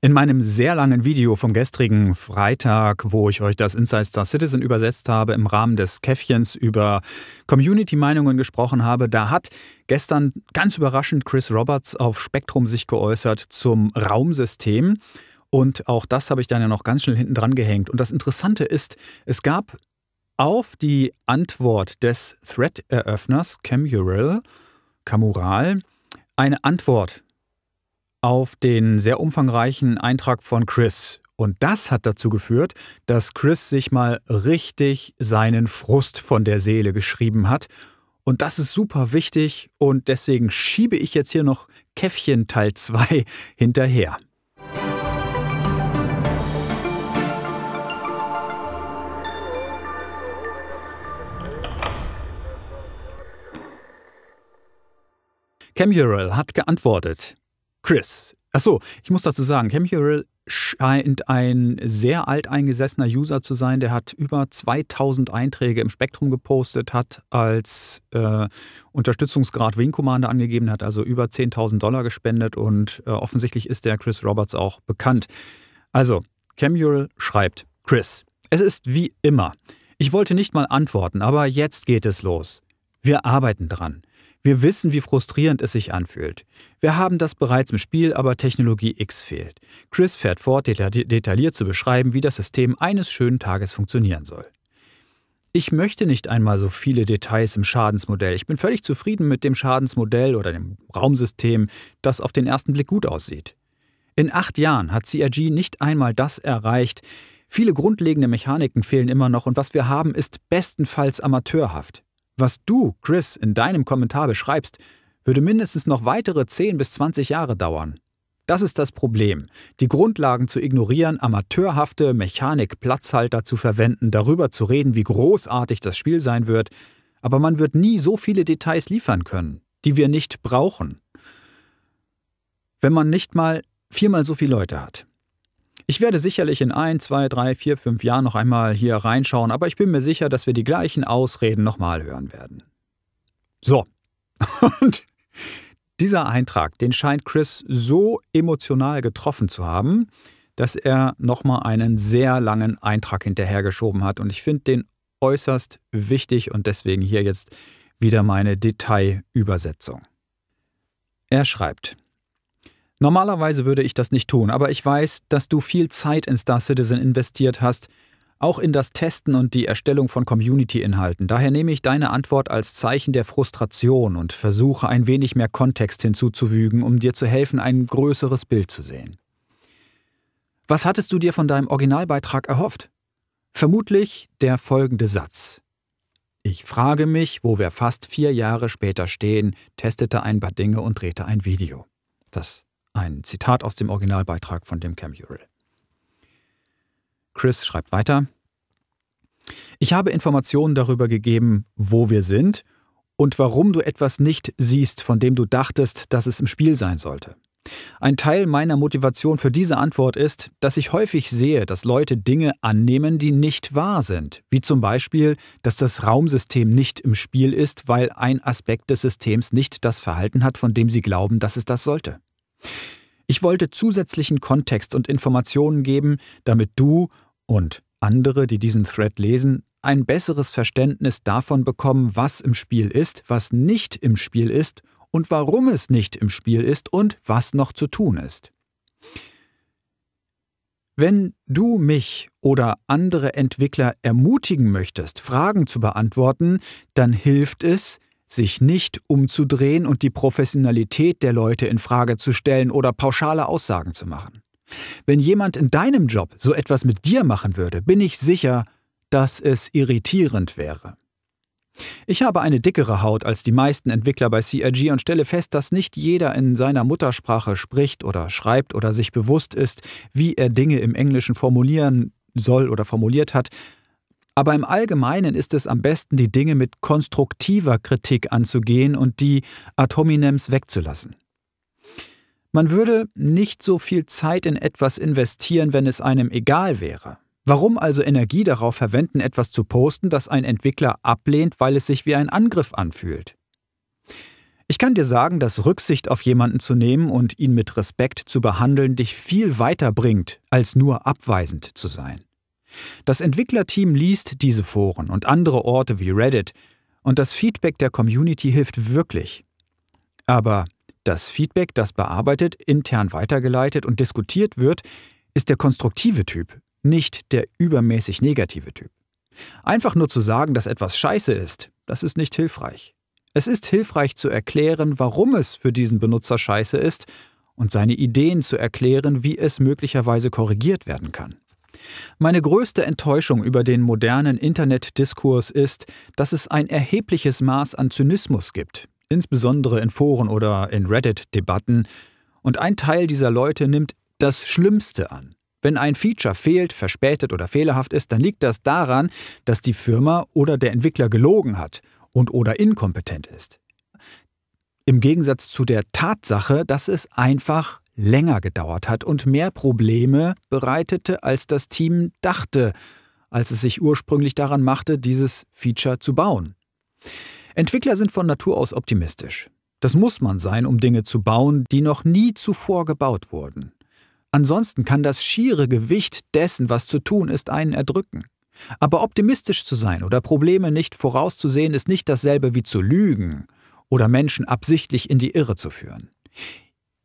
In meinem sehr langen Video vom gestrigen Freitag, wo ich euch das Inside Star Citizen übersetzt habe, im Rahmen des Käffchens über Community-Meinungen gesprochen habe, da hat gestern ganz überraschend Chris Roberts auf Spektrum sich geäußert zum Raumsystem. Und auch das habe ich dann ja noch ganz schnell hinten dran gehängt. Und das Interessante ist, es gab auf die Antwort des Thread-Eröffners Camural, Camural eine Antwort auf den sehr umfangreichen Eintrag von Chris. Und das hat dazu geführt, dass Chris sich mal richtig seinen Frust von der Seele geschrieben hat. Und das ist super wichtig und deswegen schiebe ich jetzt hier noch Käffchen Teil 2 hinterher. Camural hat geantwortet. Chris. Achso, ich muss dazu sagen, Chemhurl scheint ein sehr alteingesessener User zu sein. Der hat über 2000 Einträge im Spektrum gepostet, hat als äh, Unterstützungsgrad Wing Commander angegeben, hat also über 10.000 Dollar gespendet und äh, offensichtlich ist der Chris Roberts auch bekannt. Also, Camural schreibt, Chris, es ist wie immer. Ich wollte nicht mal antworten, aber jetzt geht es los. Wir arbeiten dran. Wir wissen, wie frustrierend es sich anfühlt. Wir haben das bereits im Spiel, aber Technologie X fehlt. Chris fährt fort, detailliert zu beschreiben, wie das System eines schönen Tages funktionieren soll. Ich möchte nicht einmal so viele Details im Schadensmodell. Ich bin völlig zufrieden mit dem Schadensmodell oder dem Raumsystem, das auf den ersten Blick gut aussieht. In acht Jahren hat CRG nicht einmal das erreicht. Viele grundlegende Mechaniken fehlen immer noch und was wir haben, ist bestenfalls amateurhaft. Was du, Chris, in deinem Kommentar beschreibst, würde mindestens noch weitere 10 bis 20 Jahre dauern. Das ist das Problem. Die Grundlagen zu ignorieren, amateurhafte Mechanik-Platzhalter zu verwenden, darüber zu reden, wie großartig das Spiel sein wird, aber man wird nie so viele Details liefern können, die wir nicht brauchen. Wenn man nicht mal viermal so viele Leute hat. Ich werde sicherlich in ein, zwei, drei, vier, fünf Jahren noch einmal hier reinschauen, aber ich bin mir sicher, dass wir die gleichen Ausreden nochmal hören werden. So. Und dieser Eintrag, den scheint Chris so emotional getroffen zu haben, dass er nochmal einen sehr langen Eintrag hinterhergeschoben hat. Und ich finde den äußerst wichtig und deswegen hier jetzt wieder meine Detailübersetzung. Er schreibt, Normalerweise würde ich das nicht tun, aber ich weiß, dass du viel Zeit in Star Citizen investiert hast, auch in das Testen und die Erstellung von Community-Inhalten. Daher nehme ich deine Antwort als Zeichen der Frustration und versuche ein wenig mehr Kontext hinzuzufügen, um dir zu helfen, ein größeres Bild zu sehen. Was hattest du dir von deinem Originalbeitrag erhofft? Vermutlich der folgende Satz. Ich frage mich, wo wir fast vier Jahre später stehen, testete ein paar Dinge und drehte ein Video. Das ein Zitat aus dem Originalbeitrag von dem Camural. Chris schreibt weiter. Ich habe Informationen darüber gegeben, wo wir sind und warum du etwas nicht siehst, von dem du dachtest, dass es im Spiel sein sollte. Ein Teil meiner Motivation für diese Antwort ist, dass ich häufig sehe, dass Leute Dinge annehmen, die nicht wahr sind, wie zum Beispiel, dass das Raumsystem nicht im Spiel ist, weil ein Aspekt des Systems nicht das Verhalten hat, von dem sie glauben, dass es das sollte. Ich wollte zusätzlichen Kontext und Informationen geben, damit du und andere, die diesen Thread lesen, ein besseres Verständnis davon bekommen, was im Spiel ist, was nicht im Spiel ist und warum es nicht im Spiel ist und was noch zu tun ist. Wenn du mich oder andere Entwickler ermutigen möchtest, Fragen zu beantworten, dann hilft es, sich nicht umzudrehen und die Professionalität der Leute in Frage zu stellen oder pauschale Aussagen zu machen. Wenn jemand in deinem Job so etwas mit dir machen würde, bin ich sicher, dass es irritierend wäre. Ich habe eine dickere Haut als die meisten Entwickler bei CRG und stelle fest, dass nicht jeder in seiner Muttersprache spricht oder schreibt oder sich bewusst ist, wie er Dinge im Englischen formulieren soll oder formuliert hat, aber im Allgemeinen ist es am besten, die Dinge mit konstruktiver Kritik anzugehen und die ad hominems wegzulassen. Man würde nicht so viel Zeit in etwas investieren, wenn es einem egal wäre. Warum also Energie darauf verwenden, etwas zu posten, das ein Entwickler ablehnt, weil es sich wie ein Angriff anfühlt? Ich kann dir sagen, dass Rücksicht auf jemanden zu nehmen und ihn mit Respekt zu behandeln dich viel weiter bringt, als nur abweisend zu sein. Das Entwicklerteam liest diese Foren und andere Orte wie Reddit und das Feedback der Community hilft wirklich. Aber das Feedback, das bearbeitet, intern weitergeleitet und diskutiert wird, ist der konstruktive Typ, nicht der übermäßig negative Typ. Einfach nur zu sagen, dass etwas scheiße ist, das ist nicht hilfreich. Es ist hilfreich zu erklären, warum es für diesen Benutzer scheiße ist und seine Ideen zu erklären, wie es möglicherweise korrigiert werden kann. Meine größte Enttäuschung über den modernen Internetdiskurs ist, dass es ein erhebliches Maß an Zynismus gibt, insbesondere in Foren oder in Reddit-Debatten, und ein Teil dieser Leute nimmt das Schlimmste an. Wenn ein Feature fehlt, verspätet oder fehlerhaft ist, dann liegt das daran, dass die Firma oder der Entwickler gelogen hat und oder inkompetent ist. Im Gegensatz zu der Tatsache, dass es einfach länger gedauert hat und mehr Probleme bereitete, als das Team dachte, als es sich ursprünglich daran machte, dieses Feature zu bauen. Entwickler sind von Natur aus optimistisch. Das muss man sein, um Dinge zu bauen, die noch nie zuvor gebaut wurden. Ansonsten kann das schiere Gewicht dessen, was zu tun ist, einen erdrücken. Aber optimistisch zu sein oder Probleme nicht vorauszusehen, ist nicht dasselbe wie zu lügen oder Menschen absichtlich in die Irre zu führen.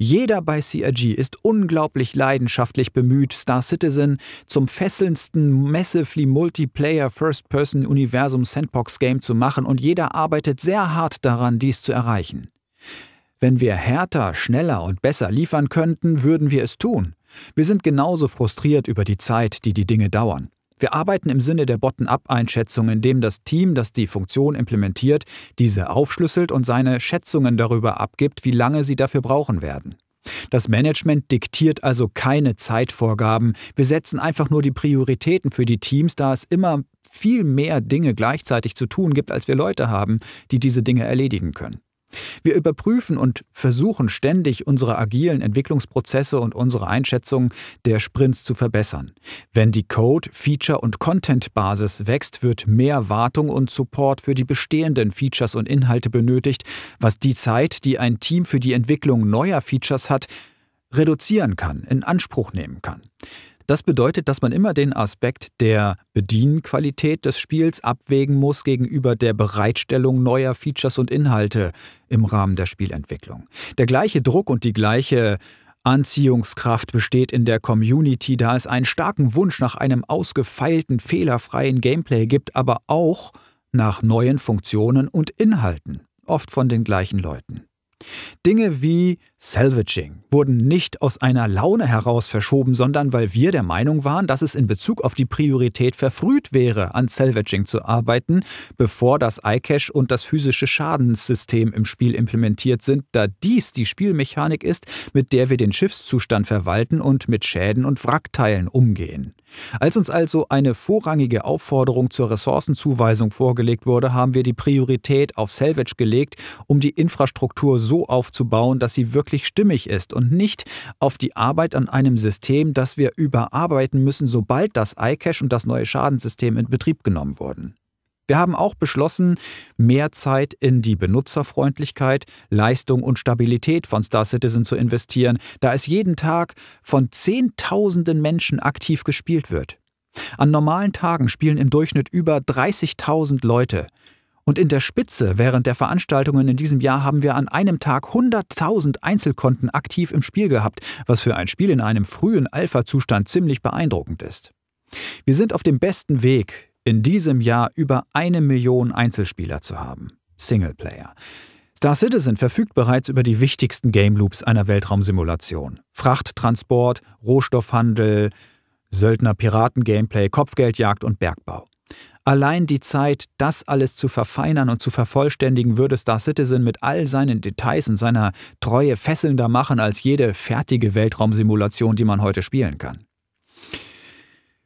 Jeder bei CRG ist unglaublich leidenschaftlich bemüht, Star Citizen zum fesselndsten Massively Multiplayer First-Person Universum Sandbox Game zu machen und jeder arbeitet sehr hart daran, dies zu erreichen. Wenn wir härter, schneller und besser liefern könnten, würden wir es tun. Wir sind genauso frustriert über die Zeit, die die Dinge dauern. Wir arbeiten im Sinne der Bottom-up-Einschätzung, indem das Team, das die Funktion implementiert, diese aufschlüsselt und seine Schätzungen darüber abgibt, wie lange sie dafür brauchen werden. Das Management diktiert also keine Zeitvorgaben. Wir setzen einfach nur die Prioritäten für die Teams, da es immer viel mehr Dinge gleichzeitig zu tun gibt, als wir Leute haben, die diese Dinge erledigen können. Wir überprüfen und versuchen ständig, unsere agilen Entwicklungsprozesse und unsere Einschätzung der Sprints zu verbessern. Wenn die Code-, Feature- und Content-Basis wächst, wird mehr Wartung und Support für die bestehenden Features und Inhalte benötigt, was die Zeit, die ein Team für die Entwicklung neuer Features hat, reduzieren kann, in Anspruch nehmen kann. Das bedeutet, dass man immer den Aspekt der Bedienqualität des Spiels abwägen muss gegenüber der Bereitstellung neuer Features und Inhalte im Rahmen der Spielentwicklung. Der gleiche Druck und die gleiche Anziehungskraft besteht in der Community, da es einen starken Wunsch nach einem ausgefeilten, fehlerfreien Gameplay gibt, aber auch nach neuen Funktionen und Inhalten, oft von den gleichen Leuten. Dinge wie Salvaging wurden nicht aus einer Laune heraus verschoben, sondern weil wir der Meinung waren, dass es in Bezug auf die Priorität verfrüht wäre, an Salvaging zu arbeiten, bevor das iCache und das physische Schadenssystem im Spiel implementiert sind, da dies die Spielmechanik ist, mit der wir den Schiffszustand verwalten und mit Schäden und Wrackteilen umgehen. Als uns also eine vorrangige Aufforderung zur Ressourcenzuweisung vorgelegt wurde, haben wir die Priorität auf Salvage gelegt, um die Infrastruktur so aufzubauen, dass sie wirklich wirklich stimmig ist und nicht auf die Arbeit an einem System, das wir überarbeiten müssen, sobald das iCache und das neue Schadenssystem in Betrieb genommen wurden. Wir haben auch beschlossen, mehr Zeit in die Benutzerfreundlichkeit, Leistung und Stabilität von Star Citizen zu investieren, da es jeden Tag von Zehntausenden Menschen aktiv gespielt wird. An normalen Tagen spielen im Durchschnitt über 30.000 Leute. Und in der Spitze während der Veranstaltungen in diesem Jahr haben wir an einem Tag 100.000 Einzelkonten aktiv im Spiel gehabt, was für ein Spiel in einem frühen Alpha-Zustand ziemlich beeindruckend ist. Wir sind auf dem besten Weg, in diesem Jahr über eine Million Einzelspieler zu haben. Singleplayer. Star Citizen verfügt bereits über die wichtigsten Game Loops einer Weltraumsimulation. Frachttransport, Rohstoffhandel, Söldner-Piraten-Gameplay, Kopfgeldjagd und Bergbau. Allein die Zeit, das alles zu verfeinern und zu vervollständigen, würde Star Citizen mit all seinen Details und seiner Treue fesselnder machen als jede fertige Weltraumsimulation, die man heute spielen kann.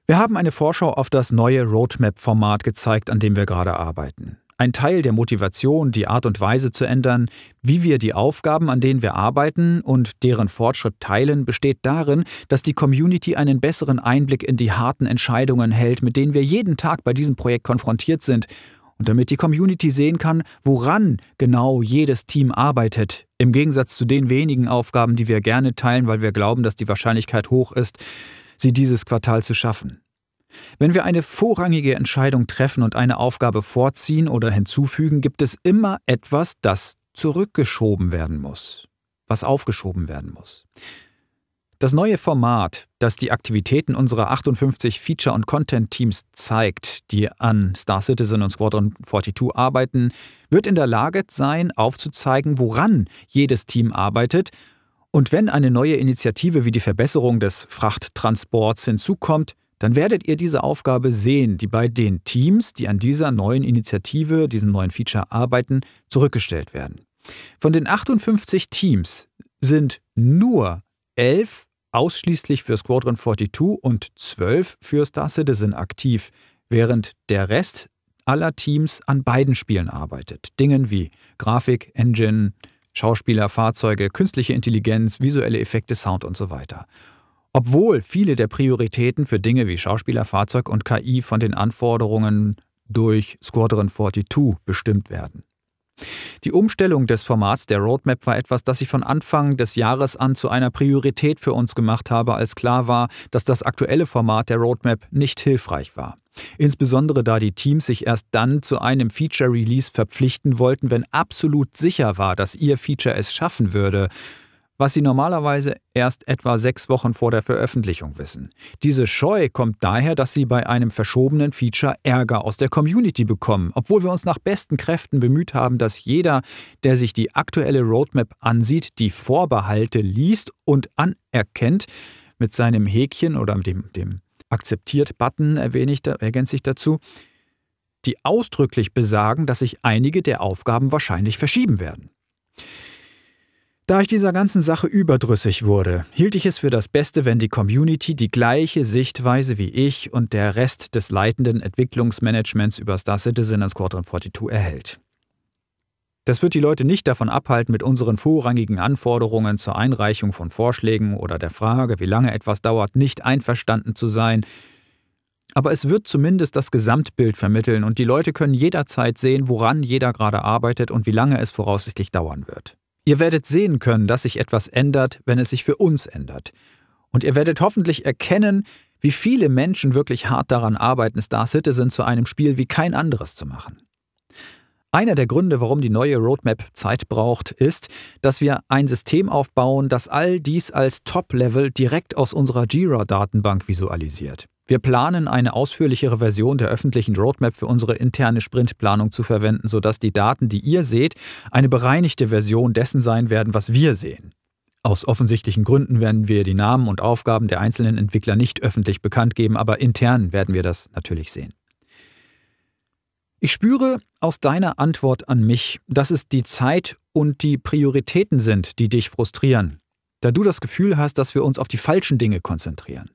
Wir haben eine Vorschau auf das neue Roadmap-Format gezeigt, an dem wir gerade arbeiten. Ein Teil der Motivation, die Art und Weise zu ändern, wie wir die Aufgaben, an denen wir arbeiten und deren Fortschritt teilen, besteht darin, dass die Community einen besseren Einblick in die harten Entscheidungen hält, mit denen wir jeden Tag bei diesem Projekt konfrontiert sind und damit die Community sehen kann, woran genau jedes Team arbeitet, im Gegensatz zu den wenigen Aufgaben, die wir gerne teilen, weil wir glauben, dass die Wahrscheinlichkeit hoch ist, sie dieses Quartal zu schaffen. Wenn wir eine vorrangige Entscheidung treffen und eine Aufgabe vorziehen oder hinzufügen, gibt es immer etwas, das zurückgeschoben werden muss, was aufgeschoben werden muss. Das neue Format, das die Aktivitäten unserer 58 Feature- und Content-Teams zeigt, die an Star Citizen und Squadron 42 arbeiten, wird in der Lage sein, aufzuzeigen, woran jedes Team arbeitet und wenn eine neue Initiative wie die Verbesserung des Frachttransports hinzukommt, dann werdet ihr diese Aufgabe sehen, die bei den Teams, die an dieser neuen Initiative, diesem neuen Feature arbeiten, zurückgestellt werden. Von den 58 Teams sind nur 11 ausschließlich für Squadron 42 und 12 für Star Citizen aktiv, während der Rest aller Teams an beiden Spielen arbeitet. Dingen wie Grafik, Engine, Schauspieler, Fahrzeuge, künstliche Intelligenz, visuelle Effekte, Sound und so weiter. Obwohl viele der Prioritäten für Dinge wie Schauspielerfahrzeug und KI von den Anforderungen durch Squadron 42 bestimmt werden. Die Umstellung des Formats der Roadmap war etwas, das ich von Anfang des Jahres an zu einer Priorität für uns gemacht habe, als klar war, dass das aktuelle Format der Roadmap nicht hilfreich war. Insbesondere da die Teams sich erst dann zu einem Feature-Release verpflichten wollten, wenn absolut sicher war, dass ihr Feature es schaffen würde, was sie normalerweise erst etwa sechs Wochen vor der Veröffentlichung wissen. Diese Scheu kommt daher, dass sie bei einem verschobenen Feature Ärger aus der Community bekommen, obwohl wir uns nach besten Kräften bemüht haben, dass jeder, der sich die aktuelle Roadmap ansieht, die Vorbehalte liest und anerkennt, mit seinem Häkchen oder dem, dem Akzeptiert-Button ergänze ich dazu, die ausdrücklich besagen, dass sich einige der Aufgaben wahrscheinlich verschieben werden. Da ich dieser ganzen Sache überdrüssig wurde, hielt ich es für das Beste, wenn die Community die gleiche Sichtweise wie ich und der Rest des leitenden Entwicklungsmanagements über Star Citizen und Squadron 42 erhält. Das wird die Leute nicht davon abhalten, mit unseren vorrangigen Anforderungen zur Einreichung von Vorschlägen oder der Frage, wie lange etwas dauert, nicht einverstanden zu sein, aber es wird zumindest das Gesamtbild vermitteln und die Leute können jederzeit sehen, woran jeder gerade arbeitet und wie lange es voraussichtlich dauern wird. Ihr werdet sehen können, dass sich etwas ändert, wenn es sich für uns ändert. Und ihr werdet hoffentlich erkennen, wie viele Menschen wirklich hart daran arbeiten, Star Citizen zu einem Spiel wie kein anderes zu machen. Einer der Gründe, warum die neue Roadmap Zeit braucht, ist, dass wir ein System aufbauen, das all dies als Top-Level direkt aus unserer Jira-Datenbank visualisiert. Wir planen, eine ausführlichere Version der öffentlichen Roadmap für unsere interne Sprintplanung zu verwenden, sodass die Daten, die ihr seht, eine bereinigte Version dessen sein werden, was wir sehen. Aus offensichtlichen Gründen werden wir die Namen und Aufgaben der einzelnen Entwickler nicht öffentlich bekannt geben, aber intern werden wir das natürlich sehen. Ich spüre aus deiner Antwort an mich, dass es die Zeit und die Prioritäten sind, die dich frustrieren, da du das Gefühl hast, dass wir uns auf die falschen Dinge konzentrieren.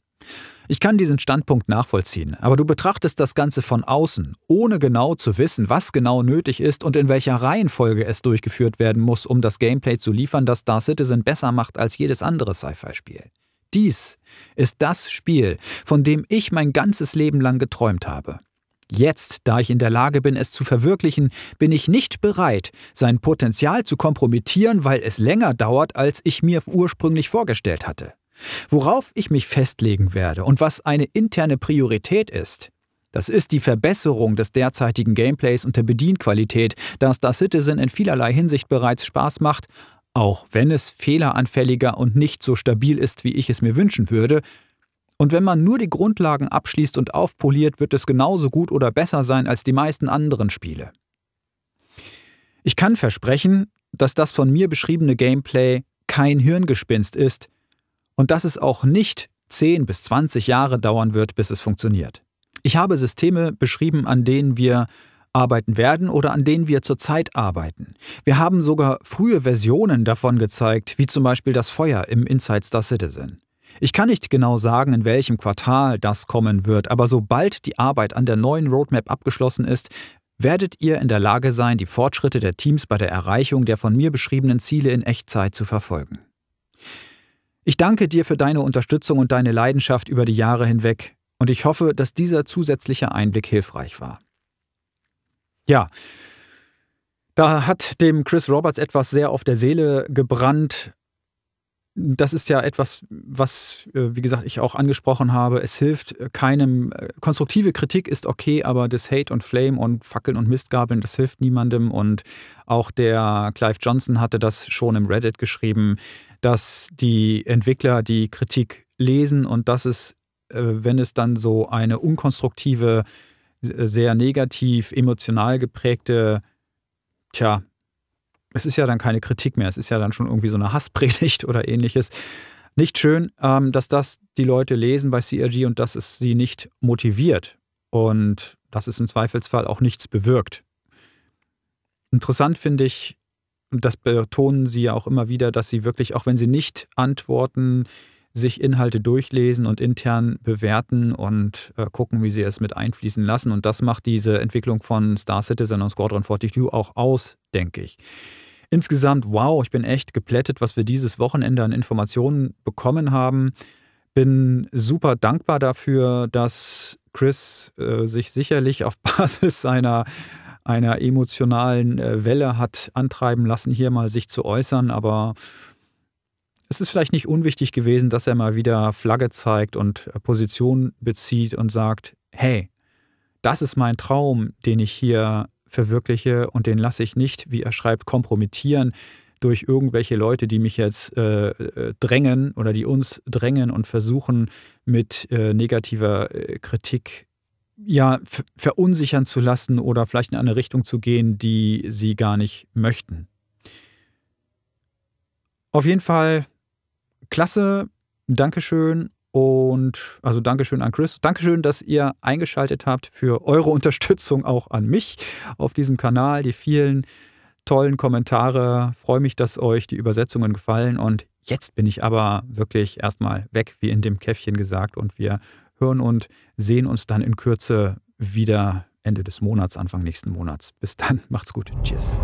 Ich kann diesen Standpunkt nachvollziehen, aber du betrachtest das Ganze von außen, ohne genau zu wissen, was genau nötig ist und in welcher Reihenfolge es durchgeführt werden muss, um das Gameplay zu liefern, das Star Citizen besser macht als jedes andere Sci-Fi-Spiel. Dies ist das Spiel, von dem ich mein ganzes Leben lang geträumt habe. Jetzt, da ich in der Lage bin, es zu verwirklichen, bin ich nicht bereit, sein Potenzial zu kompromittieren, weil es länger dauert, als ich mir ursprünglich vorgestellt hatte. Worauf ich mich festlegen werde und was eine interne Priorität ist, das ist die Verbesserung des derzeitigen Gameplays und der Bedienqualität, da Star Citizen in vielerlei Hinsicht bereits Spaß macht, auch wenn es fehleranfälliger und nicht so stabil ist, wie ich es mir wünschen würde. Und wenn man nur die Grundlagen abschließt und aufpoliert, wird es genauso gut oder besser sein als die meisten anderen Spiele. Ich kann versprechen, dass das von mir beschriebene Gameplay kein Hirngespinst ist, und dass es auch nicht 10 bis 20 Jahre dauern wird, bis es funktioniert. Ich habe Systeme beschrieben, an denen wir arbeiten werden oder an denen wir zurzeit arbeiten. Wir haben sogar frühe Versionen davon gezeigt, wie zum Beispiel das Feuer im Inside Star Citizen. Ich kann nicht genau sagen, in welchem Quartal das kommen wird, aber sobald die Arbeit an der neuen Roadmap abgeschlossen ist, werdet ihr in der Lage sein, die Fortschritte der Teams bei der Erreichung der von mir beschriebenen Ziele in Echtzeit zu verfolgen. Ich danke dir für deine Unterstützung und deine Leidenschaft über die Jahre hinweg und ich hoffe, dass dieser zusätzliche Einblick hilfreich war. Ja, da hat dem Chris Roberts etwas sehr auf der Seele gebrannt. Das ist ja etwas, was, äh, wie gesagt, ich auch angesprochen habe. Es hilft keinem. Konstruktive Kritik ist okay, aber das Hate und Flame und Fackeln und Mistgabeln, das hilft niemandem. Und auch der Clive Johnson hatte das schon im Reddit geschrieben dass die Entwickler die Kritik lesen und dass es, äh, wenn es dann so eine unkonstruktive, äh, sehr negativ, emotional geprägte, tja, es ist ja dann keine Kritik mehr, es ist ja dann schon irgendwie so eine Hasspredigt oder ähnliches. Nicht schön, ähm, dass das die Leute lesen bei CRG und dass es sie nicht motiviert und dass es im Zweifelsfall auch nichts bewirkt. Interessant finde ich und das betonen sie ja auch immer wieder, dass sie wirklich, auch wenn sie nicht antworten, sich Inhalte durchlesen und intern bewerten und äh, gucken, wie sie es mit einfließen lassen. Und das macht diese Entwicklung von Star Citizen und Squadron 42 auch aus, denke ich. Insgesamt, wow, ich bin echt geplättet, was wir dieses Wochenende an Informationen bekommen haben. Bin super dankbar dafür, dass Chris äh, sich sicherlich auf Basis seiner einer emotionalen äh, Welle hat antreiben lassen, hier mal sich zu äußern, aber es ist vielleicht nicht unwichtig gewesen, dass er mal wieder Flagge zeigt und äh, Position bezieht und sagt, hey, das ist mein Traum, den ich hier verwirkliche und den lasse ich nicht, wie er schreibt, kompromittieren durch irgendwelche Leute, die mich jetzt äh, äh drängen oder die uns drängen und versuchen, mit äh, negativer Kritik ja, verunsichern zu lassen oder vielleicht in eine Richtung zu gehen, die sie gar nicht möchten. Auf jeden Fall klasse, Dankeschön und also Dankeschön an Chris. Dankeschön, dass ihr eingeschaltet habt für eure Unterstützung auch an mich auf diesem Kanal, die vielen tollen Kommentare. Freue mich, dass euch die Übersetzungen gefallen und jetzt bin ich aber wirklich erstmal weg, wie in dem Käffchen gesagt und wir hören und sehen uns dann in Kürze wieder Ende des Monats, Anfang nächsten Monats. Bis dann, macht's gut. Tschüss.